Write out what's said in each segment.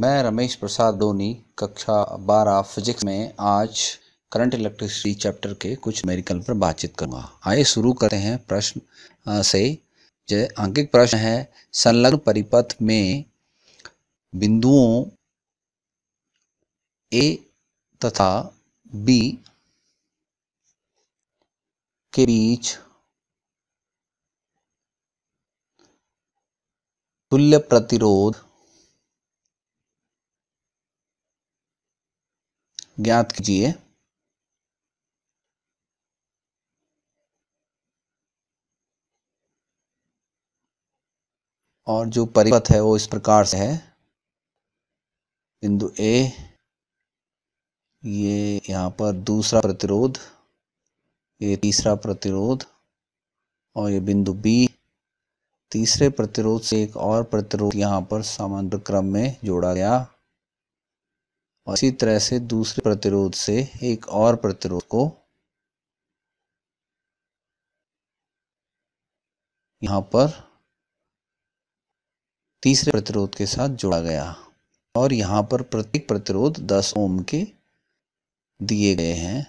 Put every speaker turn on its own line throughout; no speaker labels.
मैं रमेश प्रसाद धोनी कक्षा 12 फिजिक्स में आज करंट इलेक्ट्रिसिटी चैप्टर के कुछ मेरिकल पर बातचीत करूंगा आइए शुरू करते हैं प्रश्न से जो आंकिक प्रश्न है संलग्न परिपथ में बिंदुओं ए तथा बी के बीच तुल्य प्रतिरोध ज्ञात कीजिए और जो परिपथ है वो इस प्रकार से है बिंदु ए ये यहाँ पर दूसरा प्रतिरोध ये तीसरा प्रतिरोध और ये बिंदु बी तीसरे प्रतिरोध से एक और प्रतिरोध यहाँ पर समांतर क्रम में जोड़ा गया और इसी तरह से दूसरे प्रतिरोध से एक और प्रतिरोध को यहाँ पर तीसरे प्रतिरोध के साथ जोड़ा गया और यहाँ पर प्रत्येक प्रतिरोध 10 ओम के दिए गए हैं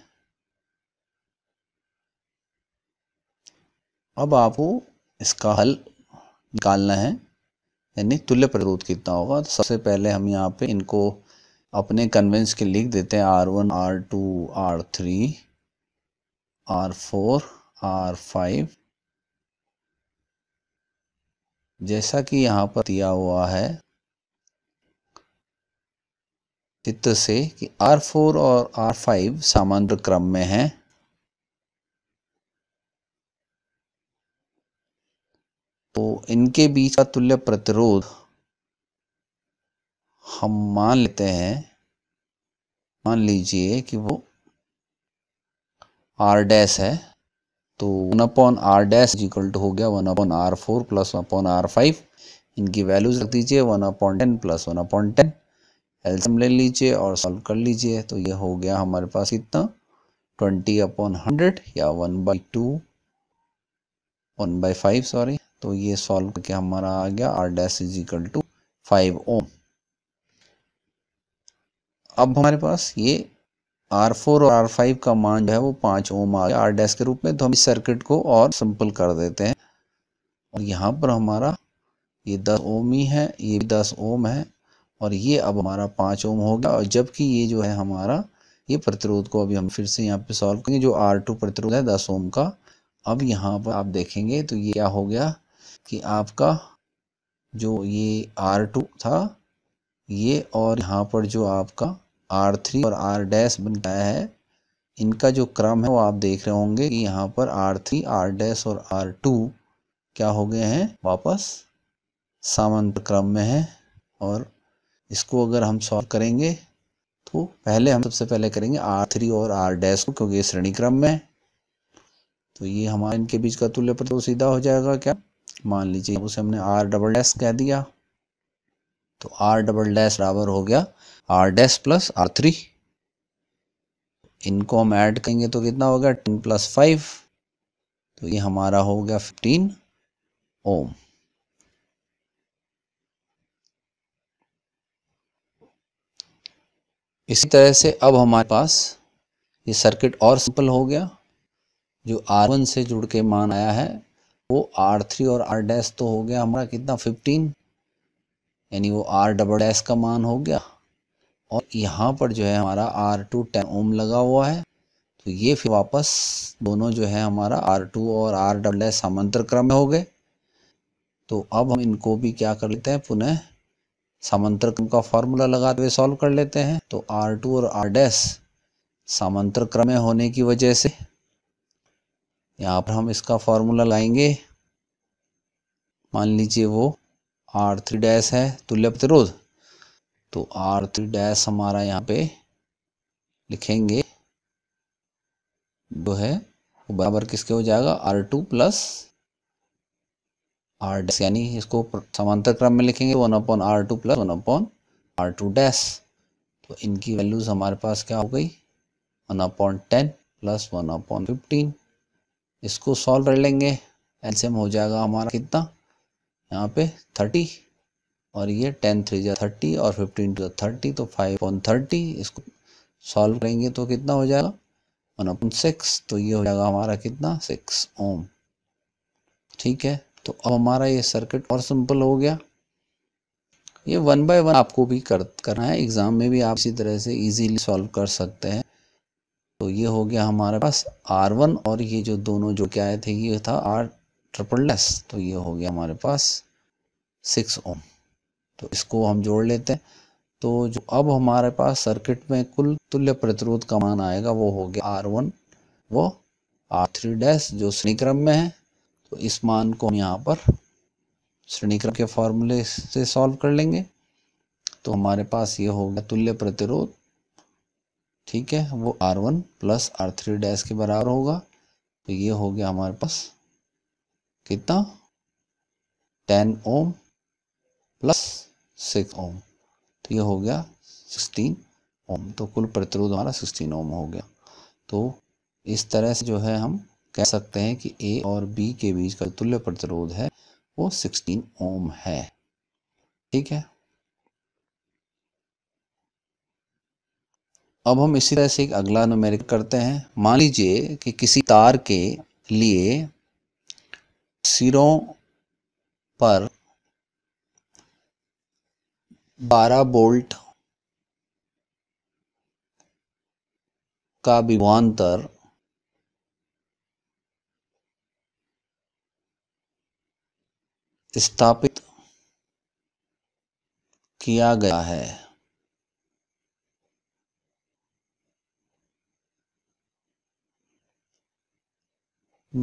अब आपको इसका हल निकालना है यानी तुल्य प्रतिरोध कितना होगा सबसे पहले हम यहाँ पे इनको अपने कन्वेंस के लिख देते हैं R one R two R three R four R five जैसा कि यहाँ पर दिया हुआ है चित्र से कि आर फोर और आर फाइव सामान्य क्रम में हैं तो इनके बीच का तुल्य प्रतिरोध हम मान लेते हैं मान लीजिए कि वो आर डैश है तो one upon R dash equal to हो गया one upon R four plus one upon R five इनकी वैल्यूज रख दीजिए one upon ten plus one upon ten LCM ले लीजिए और सॉल्व कर लीजिए तो ये हो गया हमारे पास इतना ट्वेंटी अपॉन हंड्रेड या one by two one by five sorry तो ये सॉल्व करके हमारा आ गया R dash is equal to five ohm अब हमारे पास ये आर फोर और आर फाइव का मान जो है वो पाँच ओम आ गया आर डैस के रूप में तो हम इस सर्किट को और सिंपल कर देते हैं और यहाँ पर हमारा ये दस ओम ही है ये भी दस ओम है और ये अब हमारा पाँच ओम हो गया और जबकि ये जो है हमारा ये प्रतिरोध को अभी हम फिर से यहाँ पे सॉल्व करेंगे जो आर टू प्रतिरोध है दस ओम का अब यहाँ पर आप देखेंगे तो ये क्या हो गया कि आपका जो ये आर टू था ये और यहाँ पर जो आपका आर थ्री और आर डैश बन गया है इनका जो क्रम है वो आप देख रहे होंगे कि यहाँ पर आर थ्री आर डैश और आर टू क्या हो गए हैं वापस सामान क्रम में है और इसको अगर हम सॉल्व करेंगे तो पहले हम सबसे पहले करेंगे आर थ्री और आर डैश को क्योंकि ये श्रेणी क्रम में है तो ये हमारे इनके बीच का तुल्य प्रतिशत सीधा हो जाएगा क्या मान लीजिए उसे हमने आर डबल डैश कह दिया तो आर डबल डैश बराबर हो गया R dash plus R three इनको हम ऐड करेंगे तो कितना हो गया टेन प्लस फाइव तो ये हमारा हो गया फिफ्टीन ओम इसी तरह से अब हमारे पास ये सर्किट और सिंपल हो गया जो R1 से जुड़ के मान आया है वो R3 और R डैश तो हो गया हमारा कितना फिफ्टीन यानी वो आर डबल एस का मान हो गया और यहाँ पर जो है हमारा आर टू टेन ओम लगा हुआ है तो ये फिर वापस दोनों जो है हमारा आर टू और आर डबल एस समांतर क्रम में हो गए तो अब हम इनको भी क्या कर लेते हैं पुनः समांतर क्रम का फॉर्मूला लगाते हुए सॉल्व कर लेते हैं तो आर टू और आर डैस समांतर क्रम में होने की वजह से यहाँ पर हम इसका फॉर्मूला लाएंगे मान लीजिए वो आर थ्री डैश है तुल्य प्रतिरोध तो आर थ्री डैश हमारा यहाँ पे लिखेंगे जो है वो बराबर किसके हो जाएगा R two plus R dash यानी इसको समांतर क्रम में लिखेंगे one upon R two plus one upon R two dash तो इनकी वैल्यूज़ हमारे पास क्या हो गई one upon ten plus one upon fifteen इसको सॉल्व कर लेंगे एल्सियम हो जाएगा हमारा कितना यहाँ पे थर्टी और ये टेन थ्री जो थर्टी और फिफ्टीन टू थर्टी तो फाइव पॉन थर्टी इसको सॉल्व करेंगे तो कितना हो जाएगा वन अपन सिक्स तो ये हो जाएगा हमारा कितना सिक्स ओम ठीक है तो अब हमारा ये सर्किट और सिंपल हो गया ये वन बाय वन आपको भी कर करना है एग्ज़ाम में भी आप इसी तरह से इजीली सॉल्व कर सकते हैं तो ये हो गया हमारे पास आर वन और ये जो दोनों जो क्या आए थे ये था आर ट्रिपल लेस तो ये हो गया हमारे पास सिक्स ओम तो इसको हम जोड़ लेते हैं तो जो अब हमारे पास सर्किट में कुल तुल्य प्रतिरोध का मान आएगा वो हो गया आर वन वो आर थ्री डैश जो श्रेणी क्रम में है तो इस मान को हम यहाँ पर क्रम के फॉर्मूले से सॉल्व कर लेंगे तो हमारे पास ये हो गया तुल्य प्रतिरोध ठीक है वो R one plus R three dash के बराबर होगा तो ये हो गया हमारे पास कितना ten ohm plus six ohm तो ये हो गया सिक्सटीन ओम तो कुल प्रतिरोध हमारा सिक्सटीन ओम हो गया तो इस तरह से जो है हम कह सकते हैं कि ए और बी के बीच का तुल्य प्रतिरोध है वो सिक्सटीन ओम है ठीक है अब हम इसी तरह से एक अगला नुमेरिक करते हैं मान लीजिए कि किसी तार के लिए सिरों पर 12 बोल्ट का विभवान्तर स्थापित किया गया है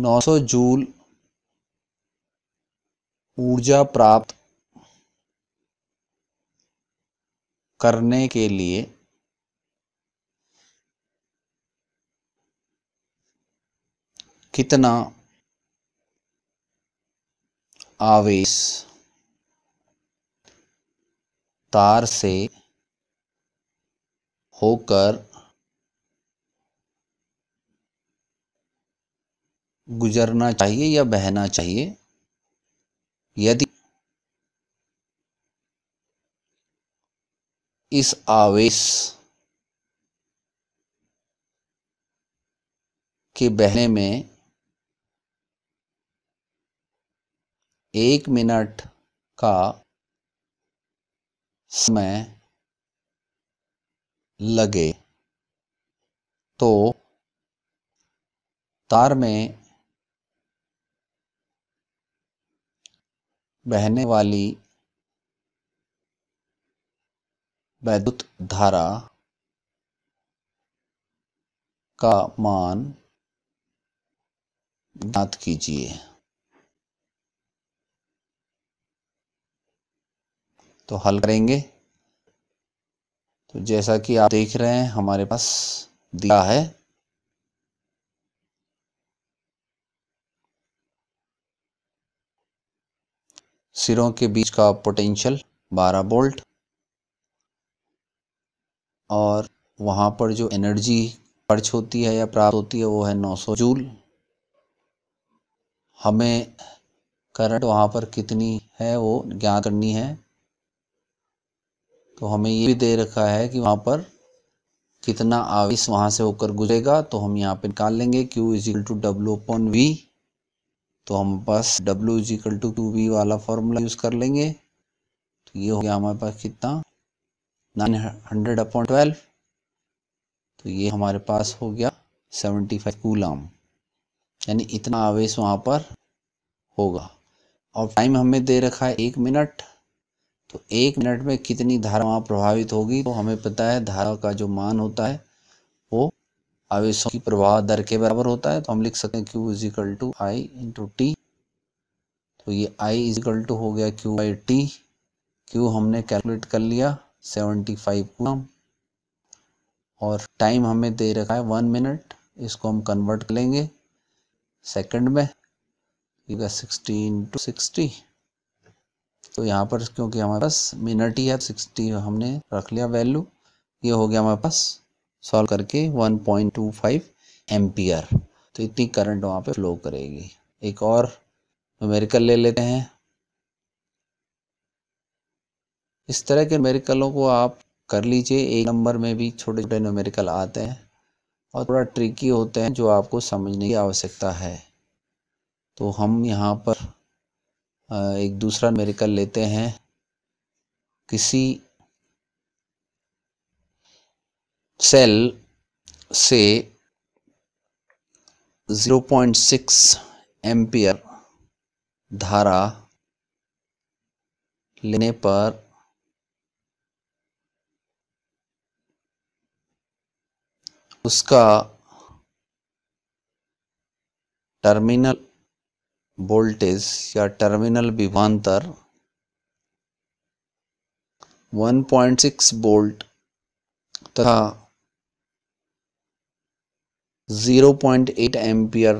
नौ सौ जूल ऊर्जा प्राप्त करने के लिए कितना आवेश तार से होकर गुजरना चाहिए या बहना चाहिए यदि इस आवेश के बहने में एक मिनट का समय लगे तो तार में बहने वाली वैद्युत धारा का मान ज्ञात कीजिए तो हल करेंगे तो जैसा कि आप देख रहे हैं हमारे पास दिया है सिरों के बीच का पोटेंशियल 12 बोल्ट और वहाँ पर जो एनर्जी खर्च होती है या प्राप्त होती है वो है 900 जूल हमें करंट वहाँ पर कितनी है वो ज्ञान करनी है तो हमें ये भी दे रखा है कि वहाँ पर कितना आवेश वहाँ से होकर गुजरेगा तो हम यहाँ पे निकाल लेंगे Q is equal to W upon V तो हम पास W is equal to two B वाला फॉर्मूला यूज़ कर लेंगे तो ये हो गया हमारे पास कितना नाइन हंड्रेड अपॉन ट्वेल्व तो ये हमारे पास हो गया सेवेंटी फाइव कूलाम यानी इतना आवेश वहाँ पर होगा और टाइम हमें दे रखा है एक मिनट तो एक मिनट में कितनी धारा वहाँ प्रभावित होगी तो हमें पता है धारा का जो मान होता है वो आवेशों की प्रवाह दर के बराबर होता है तो हम लिख सकते हैं Q is equal to I into T तो ये आई इज इक्वल टू हो गया क्यू बाई टी क्यू हमने कैलकुलेट कर लिया सेवेंटी फाइव कूलम और टाइम हमें दे रखा है वन मिनट इसको हम कन्वर्ट कर लेंगे सेकंड में सिक्सटीन टू सिक्सटी तो यहाँ पर क्योंकि हमारे पास मिनट ही है सिक्सटी हमने रख लिया वैल्यू ये हो गया हमारे पास सॉल्व करके 1.25 पॉइंट तो इतनी करंट वहाँ पे फ्लो करेगी एक और न्यूमेरिकल ले लेते हैं इस तरह के मेरिकलों को आप कर लीजिए एक नंबर में भी छोटे छोटे न्यूमेरिकल आते हैं और थोड़ा ट्रिकी होते हैं जो आपको समझने की आवश्यकता है तो हम यहाँ पर एक दूसरा न्यूमेरिकल लेते हैं किसी सेल से 0.6 एम्पियर धारा लेने पर उसका टर्मिनल वोल्टेज या टर्मिनल विभांतर 1.6 वोल्ट तथा ज़ीरो पॉइंट एट एम्पियर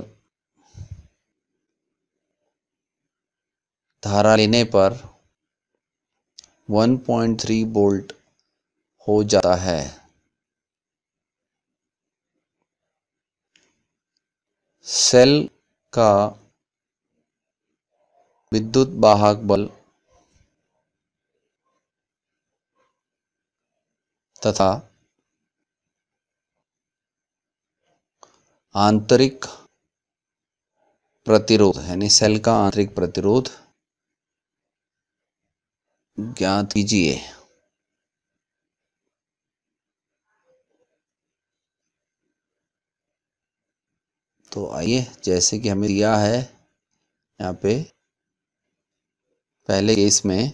धारा लेने पर वन पॉइंट थ्री बोल्ट हो जाता है सेल का विद्युत वाहक बल तथा आंतरिक प्रतिरोध यानी सेल का आंतरिक प्रतिरोध ज्ञात कीजिए तो आइए जैसे कि हमें दिया है यहाँ पे पहले केस में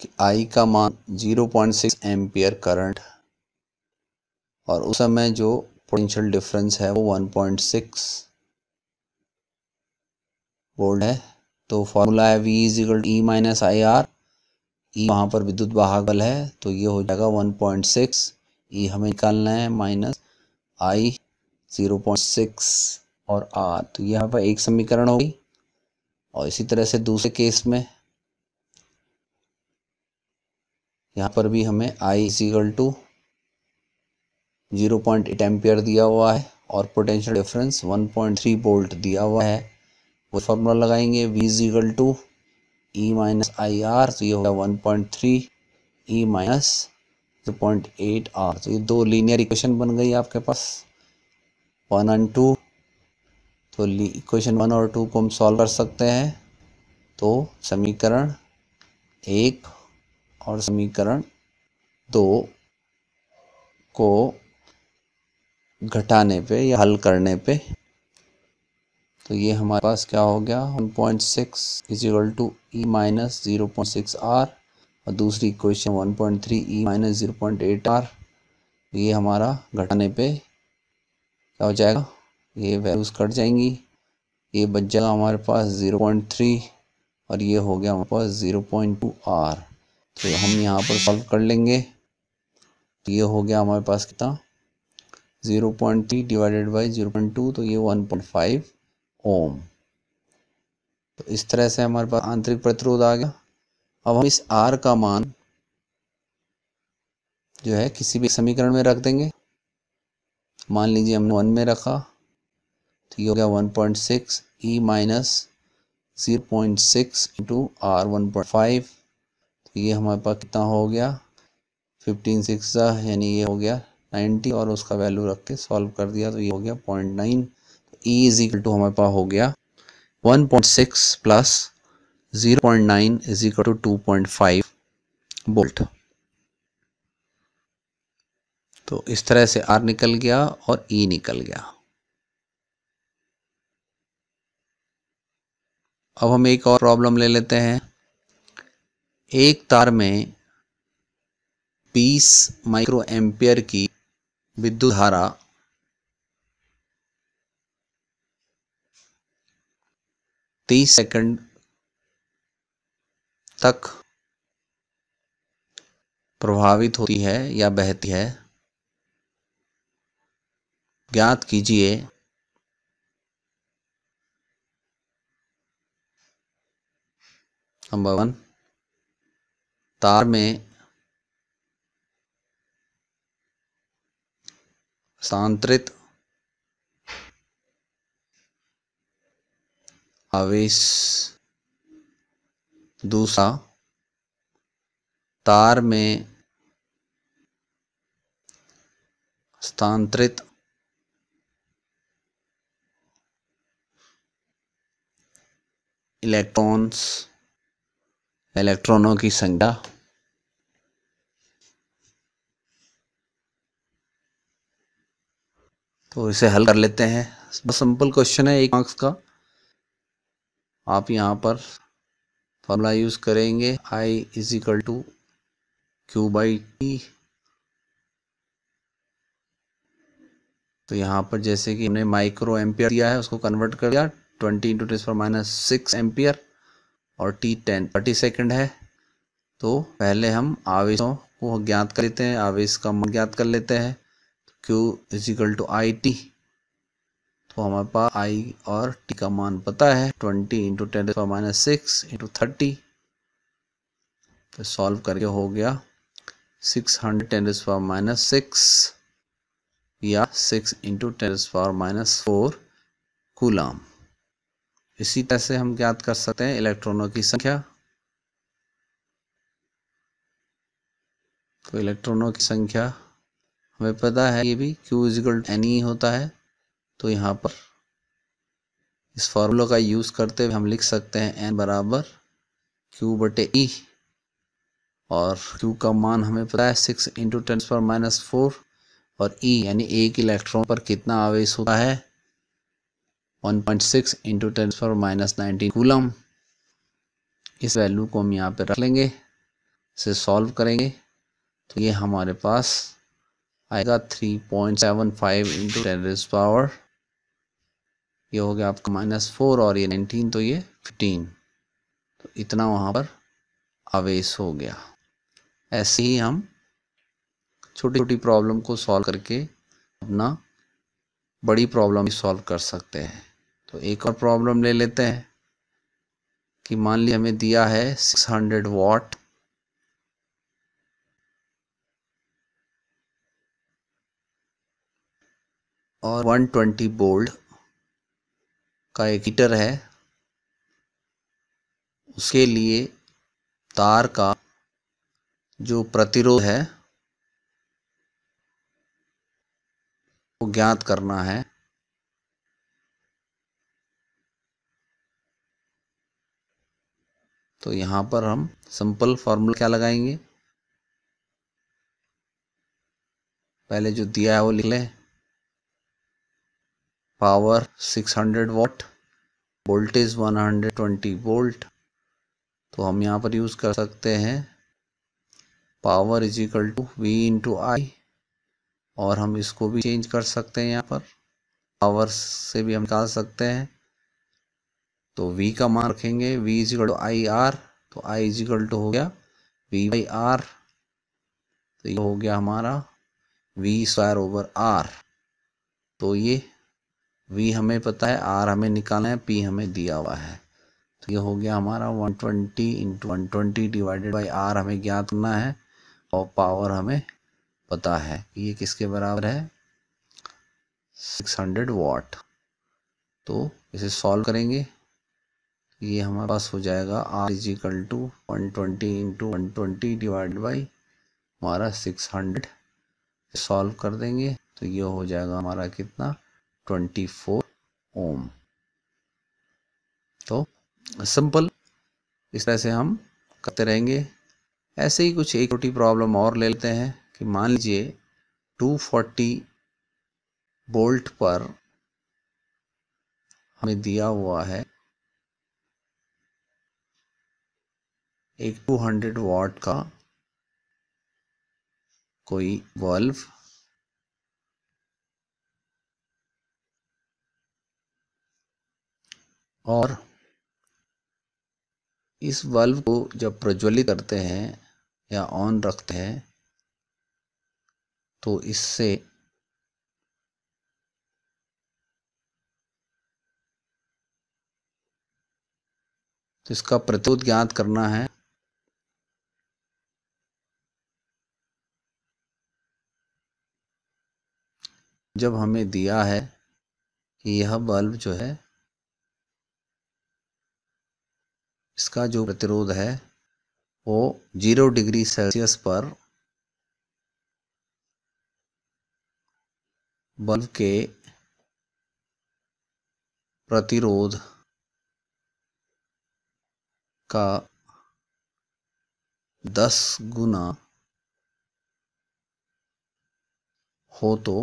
कि आई का मान 0.6 एम्पियर करंट और उस समय जो पोटेंशियल डिफरेंस है वो 1.6 वोल्ट है तो फॉर्मूला है V is equal E minus I R E वहाँ पर विद्युत वाहक बल है तो ये हो जाएगा 1.6 ई e हमें निकालना है माइनस आई 0.6 और आर तो यहाँ पर एक समीकरण होगी और इसी तरह से दूसरे केस में यहाँ पर भी हमें I is equal to zero point eight ampere दिया हुआ है और potential difference one point three volt दिया हुआ है वो फार्मूला लगाएंगे V is equal to E minus I R तो ये होगा one point three E e minus zero point eight R तो ये दो लीनियर इक्वेशन बन गई आपके पास वन एंड टू तो इक्वेशन वन और टू को हम सॉल्व कर सकते हैं तो समीकरण एक और समीकरण दो को घटाने पे या हल करने पे तो ये हमारे पास क्या हो गया one point six is equal to E minus zero point six R और दूसरी question one point three E minus zero point eight R ये हमारा घटाने पे क्या हो जाएगा ये वैल्यूज़ कट जाएंगी ये बच जाएगा हमारे पास ज़ीरो पॉइंट थ्री और ये हो गया हमारे पास ज़ीरो पॉइंट टू आर तो हम यहाँ पर सॉल्व कर लेंगे तो ये हो गया हमारे पास कितना zero point three divided by zero point two तो ये वन पॉइंट फाइव ओम तो इस तरह से हमारे पास आंतरिक प्रतिरोध आ गया अब हम इस आर का मान जो है किसी भी समीकरण में रख देंगे मान लीजिए हमने वन में रखा तो ये हो गया one point six E e minus zero point six into R one point five तो ये हमारे पास कितना हो गया फिफ्टीन सिक्स यानी ये हो गया नाइन्टी और उसका वैल्यू रख के सॉल्व कर दिया तो ये हो गया point nine E is equal to हमारे पास हो गया one point six plus zero point nine is equal to two point five volt तो इस तरह से आर निकल गया और ई e निकल गया अब हम एक और प्रॉब्लम ले लेते हैं एक तार में 20 माइक्रो एम्पियर की विद्युत धारा तीस सेकंड तक प्रभावित होती है या बहती है ज्ञात कीजिए नंबर वन तार में सांत्रित आवेश दूसरा तार में स्थानांतरित इलेक्ट्रॉन्स इलेक्ट्रॉनों की संख्या तो इसे हल कर लेते हैं बस सिंपल क्वेश्चन है एक मार्क्स का आप यहाँ पर फॉर्मूला यूज़ करेंगे I is equal to Q by T तो यहाँ पर जैसे कि हमने माइक्रो एम्पियर दिया है उसको कन्वर्ट कर दिया ट्वेंटी इंटू टेन पर माइनस सिक्स एम्पियर और टी टेन थर्टी सेकेंड है तो पहले हम आवेशों को ज्ञात कर लेते हैं आवेश का मन ज्ञात कर लेते हैं Q is equal to I T तो हमारे पास आई और टी का मान पता है twenty into ten minus six into thirty तो सॉल्व करके हो गया six hundred ten is power minus six या six into ten is power minus four coulomb इसी तरह से हम ज्ञात कर सकते हैं इलेक्ट्रॉनों की संख्या तो इलेक्ट्रॉनों की संख्या हमें पता है ये भी क्यू इजिकल एन ई होता है तो यहाँ पर इस फॉर्मूला का यूज़ करते हुए हम लिख सकते हैं एन बराबर क्यू बटे ई e, और क्यू का मान हमें पता है सिक्स इंटू टेन पर माइनस फोर और ई e यानी एक इलेक्ट्रॉन पर कितना आवेश होता है one point six into ten पर माइनस नाइनटीन कूलम इस वैल्यू को हम यहाँ पर रख लेंगे इसे सॉल्व करेंगे तो ये हमारे पास आएगा three point seven five into ten power ये हो गया आपका माइनस फोर और ये नाइनटीन तो ये फिफ्टीन तो इतना वहाँ पर आवेश हो गया ऐसे ही हम छोटी छोटी प्रॉब्लम को सॉल्व करके अपना बड़ी प्रॉब्लम भी सॉल्व कर सकते हैं तो एक और प्रॉब्लम ले लेते हैं कि मान ली हमें दिया है 600 वॉट और 120 बोल्ड का एक हीटर है उसके लिए तार का जो प्रतिरोध है वो ज्ञात करना है तो यहाँ पर हम सिंपल फॉर्मूला क्या लगाएंगे पहले जो दिया है वो लिख लें power 600 watt voltage twenty volt तो हम यहाँ पर यूज़ कर सकते हैं power is equal to V into I और हम इसको भी चेंज कर सकते हैं यहाँ पर पावर से भी हम निकाल सकते हैं तो v का मान रखेंगे v is equal to I R तो i इज इक्वल टू हो गया v बाई आर तो ये हो गया हमारा v स्क्वायर ओवर आर तो ये वी हमें पता है आर हमें निकालना है पी हमें दिया हुआ है तो ये हो गया हमारा 120 twenty into one twenty divided by R हमें ज्ञात करना है और पावर हमें पता है ये किसके बराबर है 600 वाट तो इसे सॉल्व करेंगे ये हमारे पास हो जाएगा R is equal to one twenty into one twenty divide by हमारा सिक्स हंड्रेड सॉल्व कर देंगे तो ये हो जाएगा हमारा कितना ट्वेंटी फोर ओम तो सिंपल इस तरह से हम करते रहेंगे ऐसे ही कुछ एक छोटी प्रॉब्लम और ले लेते हैं कि मान लीजिए 240 बोल्ट पर हमें दिया हुआ है एक 200 वॉट का कोई बल्ब और इस बल्ब को जब प्रज्वलित करते हैं या ऑन रखते हैं तो इससे तो इसका प्रत्युत ज्ञात करना है जब हमें दिया है कि यह बल्ब जो है इसका जो प्रतिरोध है वो जीरो डिग्री सेल्सियस पर बल्ब के प्रतिरोध का दस गुना हो तो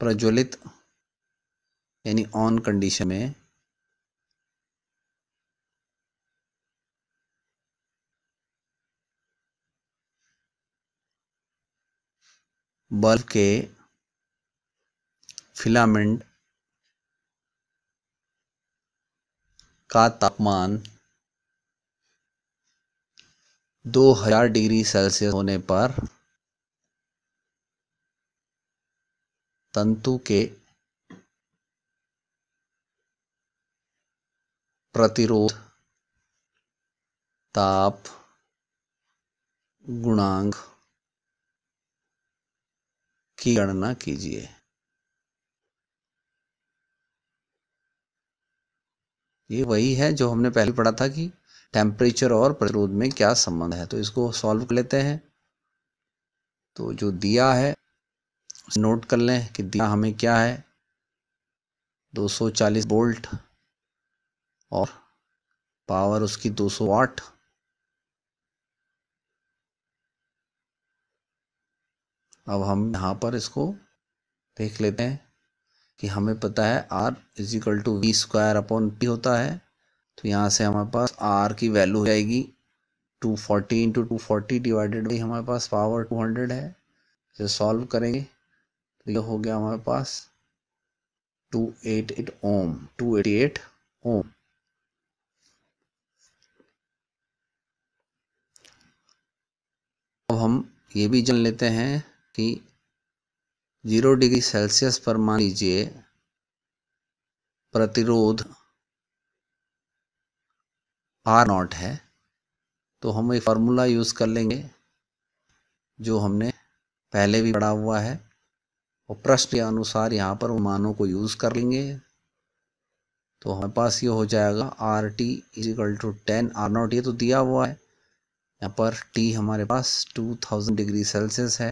प्रज्वलित यानी ऑन कंडीशन में बल्ब के फिलामेंट का तापमान 2000 डिग्री सेल्सियस होने पर तंतु के प्रतिरोध ताप गुणांग की गणना कीजिए ये वही है जो हमने पहले पढ़ा था कि टेम्परेचर और प्रतिरोध में क्या संबंध है तो इसको सॉल्व कर लेते हैं तो जो दिया है नोट कर लें कि दिया हमें क्या है 240 वोल्ट और पावर उसकी 200 वाट अब हम यहाँ पर इसको देख लेते हैं कि हमें पता है R is equal to V square upon P होता है तो यहाँ से हमारे पास आर की वैल्यू हो जाएगी two forty into two forty divided by हमारे पास पावर टू हंड्रेड है इसे सॉल्व करेंगे ये हो गया हमारे पास 288 ओम 288 ओम अब हम ये भी जान लेते हैं कि जीरो डिग्री सेल्सियस पर मान लीजिए प्रतिरोध आर नॉट है तो हम एक फार्मूला यूज़ कर लेंगे जो हमने पहले भी पढ़ा हुआ है और प्रश्न के अनुसार यहाँ पर मानों को यूज़ कर लेंगे तो हमारे पास ये हो जाएगा R T equal to ten R naught ये तो दिया हुआ है यहाँ पर टी हमारे पास टू थाउजेंड डिग्री सेल्सियस है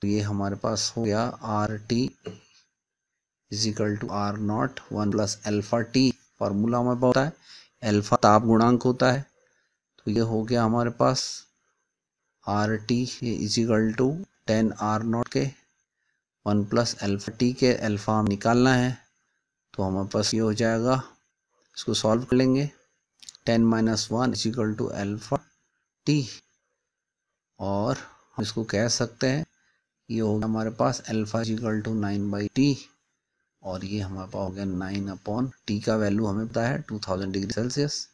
तो ये हमारे पास हो गया R T is equal to R naught one plus alpha T formula हमारे पास होता है एल्फा ताप गुणांक होता है तो ये हो गया हमारे पास R T is equal to ten R naught के वन प्लस एल्फा टी के अल्फा निकालना है तो हमारे पास ये हो जाएगा इसको सॉल्व कर लेंगे ten minus one is equal to alpha T और हम इसको कह सकते हैं ये हो गया हमारे पास alpha is equal to nine by T और ये हमारे पास हो गया नाइन अपॉन टी का वैल्यू हमें पता है टू थाउजेंड डिग्री सेल्सियस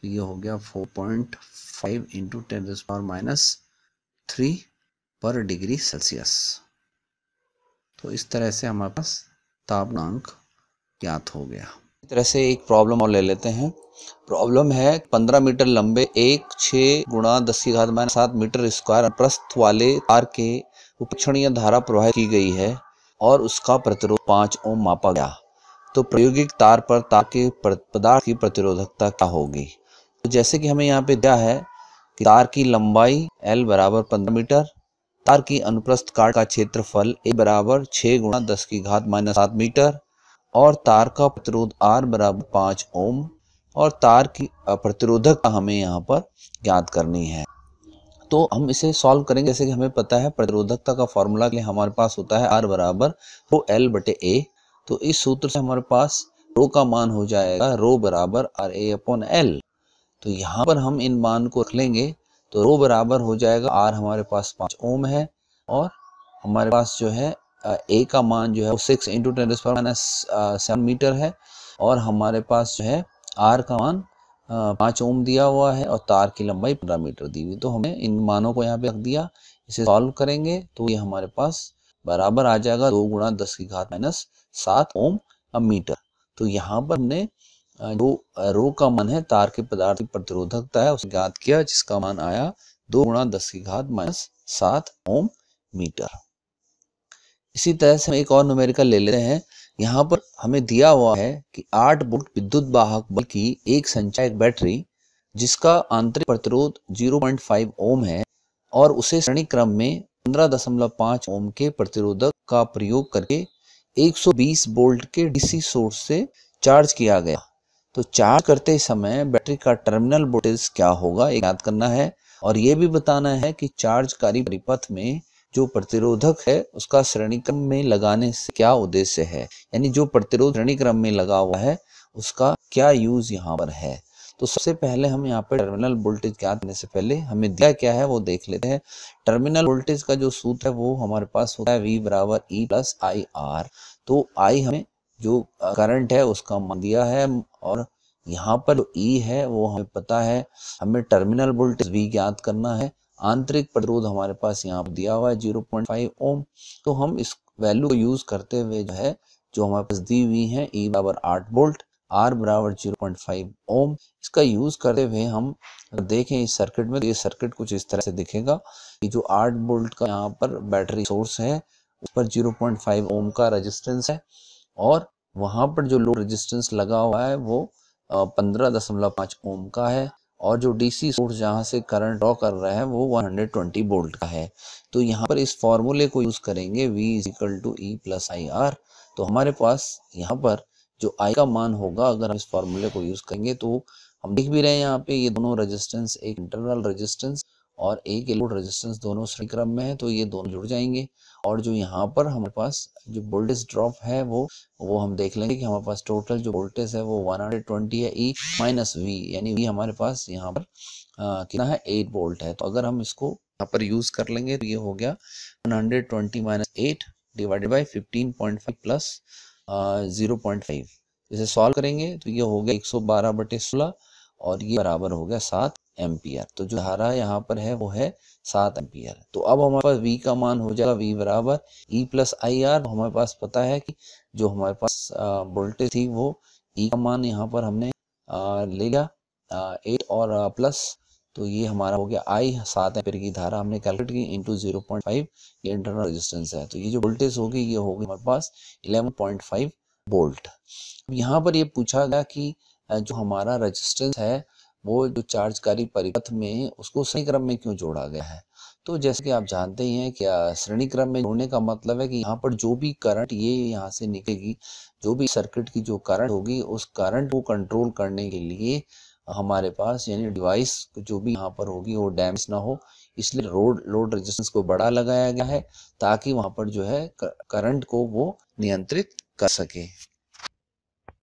तो ये हो गया four point five into ten power minus three पर डिग्री सेल्सियस तो इस तरह से हमारे पास तापनांक ज्ञात हो गया इस तरह से एक प्रॉब्लम और ले लेते हैं प्रॉब्लम है 15 मीटर लंबे एक छः गुणा दस की घात माइनस सात मीटर स्क्वायर प्रस्थ वाले तार के उपक्षणीय धारा प्रवाहित की गई है और उसका प्रतिरोध पाँच ओम मापा गया तो प्रायोगिक तार पर तार के पदार्थ की प्रतिरोधकता क्या होगी तो जैसे कि हमें यहाँ पे दिया है कि तार की लंबाई L बराबर पंद्रह मीटर तार की अनुप्रस्थ काट का क्षेत्रफल ए बराबर छः गुणा दस की घात माइनस सात मीटर और तार का प्रतिरोध आर बराबर पांच ओम और तार की प्रतिरोधक हमें यहाँ पर ज्ञात करनी है तो हम इसे सॉल्व करेंगे जैसे कि हमें पता है प्रतिरोधकता का फॉर्मूला के लिए हमारे पास होता है आर बराबर रो एल बटे ए तो इस सूत्र से हमारे पास रो का मान हो जाएगा रो बराबर आर ए अपॉन एल तो यहाँ पर हम इन मान को रख लेंगे तो रो बराबर हो जाएगा आर हमारे पास पांच ओम है और हमारे पास जो है ए का मान जो है वो सिक्स इंटू टेन पर माइनस सेवन मीटर है और हमारे पास जो है आर का मान पाँच ओम दिया हुआ है और तार की लंबाई पंद्रह मीटर दी हुई तो हमने इन मानों को यहाँ पे रख दिया इसे सॉल्व करेंगे तो ये हमारे पास बराबर आ जाएगा दो गुणा दस की घात माइनस सात ओम मीटर तो यहाँ पर हमने जो रो का मान है तार के पदार्थ की प्रतिरोधकता है उसे ज्ञात किया जिसका मान आया दो गुणा दस की घात माइनस सात ओम मीटर इसी तरह से हम एक और न्यूमेरिकल ले लेते हैं यहाँ पर हमें दिया हुआ है कि आठ वोल्ट विद्युत वाहक बल की एक संचायक बैटरी जिसका आंतरिक प्रतिरोध 0.5 ओम है और उसे श्रेणी क्रम में 15.5 ओम के प्रतिरोधक का प्रयोग करके 120 बोल्ट के डीसी सोर्स से चार्ज किया गया तो चार्ज करते समय बैटरी का टर्मिनल वोल्टेज क्या होगा एक याद करना है और ये भी बताना है कि चार्ज परिपथ में जो प्रतिरोधक है उसका श्रेणी क्रम में लगाने से क्या उद्देश्य है यानी जो प्रतिरोध श्रेणी क्रम में लगा हुआ है उसका क्या यूज यहाँ पर है तो सबसे पहले हम यहाँ पर टर्मिनल वोल्टेज क्या करने से पहले हमें दिया क्या है वो देख लेते हैं टर्मिनल वोल्टेज का जो सूत्र है वो हमारे पास होता है वी बराबर ई प्लस आई आर तो आई हमें जो करंट है उसका मान दिया है और यहाँ पर ई e है वो हमें पता है हमें टर्मिनल वोल्टेज भी ज्ञात करना है आंतरिक प्रतिरोध हमारे पास यहाँ पर दिया हुआ है जीरो पॉइंट फाइव ओम तो हम इस वैल्यू को यूज करते हुए जो है जो हमारे पास दी हुई है ई e बराबर आठ वोल्ट आर बराबर जीरो पॉइंट फाइव ओम इसका यूज करते हुए हम देखें इस सर्किट में तो ये सर्किट कुछ इस तरह से दिखेगा कि जो आठ वोल्ट का यहाँ पर बैटरी सोर्स है उस पर जीरो पॉइंट फाइव ओम का रजिस्टेंस है और वहाँ पर जो लोड रेजिस्टेंस लगा हुआ है वो पंद्रह दशमलव पाँच ओम का है और जो डीसी सोर्स जहाँ से करंट ड्रॉ कर रहा है वो 120 वोल्ट का है तो यहाँ पर इस फॉर्मूले को यूज़ करेंगे V is equal to E plus I R तो हमारे पास यहाँ पर जो I का मान होगा अगर हम इस फॉर्मूले को यूज़ करेंगे तो हम देख भी रहे हैं यहाँ पे ये दोनों रेजिस्टेंस एक इंटरनल रेजिस्टेंस और एक लोड रेजिस्टेंस दोनों श्री क्रम में है तो ये दोनों जुड़ जाएंगे और जो यहाँ पर हमारे पास जो वोल्टेज ड्रॉप है वो वो हम देख लेंगे कि हमारे पास टोटल जो वोल्टेज है वो 120 है ई माइनस वी यानी वी हमारे पास यहाँ पर कितना है 8 वोल्ट है तो अगर हम इसको यहाँ पर यूज़ कर लेंगे तो ये हो गया 120 hundred twenty minus eight divided by fifteen point five plus zero point five इसे सॉल्व करेंगे तो ये हो गया एक सौ बारह बटे सोलह और ये बराबर हो गया सात एम्पियर तो जो धारा यहाँ पर है वो है सात एम्पियर तो अब हमारे पास वी का मान हो जाएगा वी बराबर ई प्लस आई आर हमारे पास पता है कि जो हमारे पास वोल्टेज थी वो ई e का मान यहाँ पर हमने आ, ले लिया एट और आ, प्लस तो ये हमारा हो गया आई सात एम्पियर की धारा हमने कैलकुलेट की इंटू जीरो पॉइंट फाइव ये इंटरनल रेजिस्टेंस है तो ये जो वोल्टेज होगी ये होगी हमारे पास इलेवन पॉइंट फाइव वोल्ट यहाँ पर ये पूछा गया कि जो हमारा रेजिस्टेंस है वो जो चार्जकारी परिपथ में उसको श्रेणी क्रम में क्यों जोड़ा गया है तो जैसे कि आप जानते ही हैं कि श्रेणी क्रम में जोड़ने का मतलब है कि यहाँ पर जो भी करंट ये यहाँ से निकलेगी जो भी सर्किट की जो करंट होगी उस करंट को कंट्रोल करने के लिए हमारे पास यानी डिवाइस जो भी यहाँ पर होगी वो डैमेज ना हो इसलिए रोड लोड रेजिस्टेंस को बड़ा लगाया गया है ताकि वहाँ पर जो है करंट को वो नियंत्रित कर सके